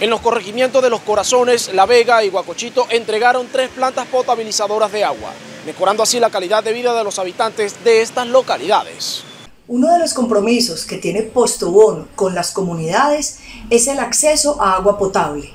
En los corregimientos de Los Corazones, La Vega y Guacochito entregaron tres plantas potabilizadoras de agua, mejorando así la calidad de vida de los habitantes de estas localidades. Uno de los compromisos que tiene Postobón con las comunidades es el acceso a agua potable.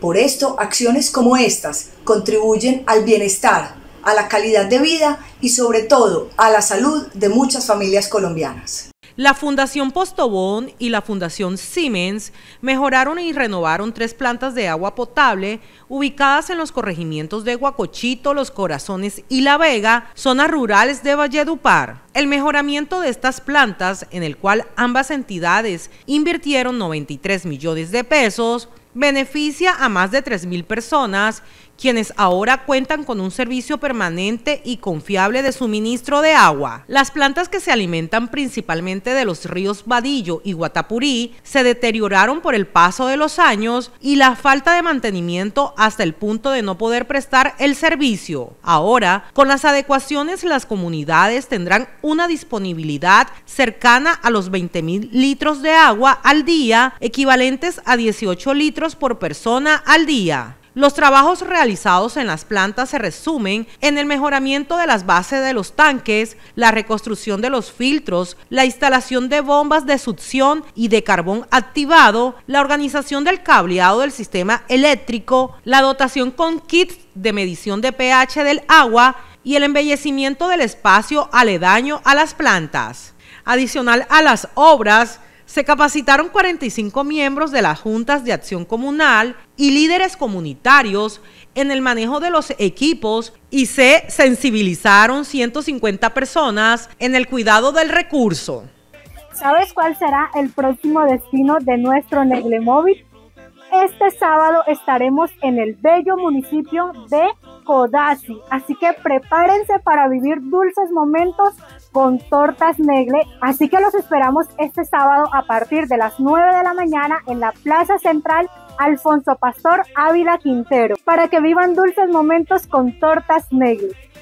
Por esto, acciones como estas contribuyen al bienestar, a la calidad de vida y sobre todo a la salud de muchas familias colombianas. La Fundación Postobón y la Fundación Siemens mejoraron y renovaron tres plantas de agua potable ubicadas en los corregimientos de Guacochito, Los Corazones y La Vega, zonas rurales de Valledupar. El mejoramiento de estas plantas, en el cual ambas entidades invirtieron 93 millones de pesos, beneficia a más de 3.000 personas, quienes ahora cuentan con un servicio permanente y confiable de suministro de agua. Las plantas que se alimentan principalmente de los ríos Badillo y Guatapurí se deterioraron por el paso de los años y la falta de mantenimiento hasta el punto de no poder prestar el servicio. Ahora, con las adecuaciones, las comunidades tendrán una disponibilidad cercana a los 20.000 mil litros de agua al día, equivalentes a 18 litros por persona al día. Los trabajos realizados en las plantas se resumen en el mejoramiento de las bases de los tanques, la reconstrucción de los filtros, la instalación de bombas de succión y de carbón activado, la organización del cableado del sistema eléctrico, la dotación con kits de medición de pH del agua, y el embellecimiento del espacio aledaño a las plantas. Adicional a las obras, se capacitaron 45 miembros de las juntas de acción comunal y líderes comunitarios en el manejo de los equipos y se sensibilizaron 150 personas en el cuidado del recurso. ¿Sabes cuál será el próximo destino de nuestro Neglemóvil? Este sábado estaremos en el bello municipio de Así que prepárense para vivir dulces momentos con tortas negle. Así que los esperamos este sábado a partir de las 9 de la mañana en la Plaza Central Alfonso Pastor Ávila Quintero para que vivan dulces momentos con tortas negle.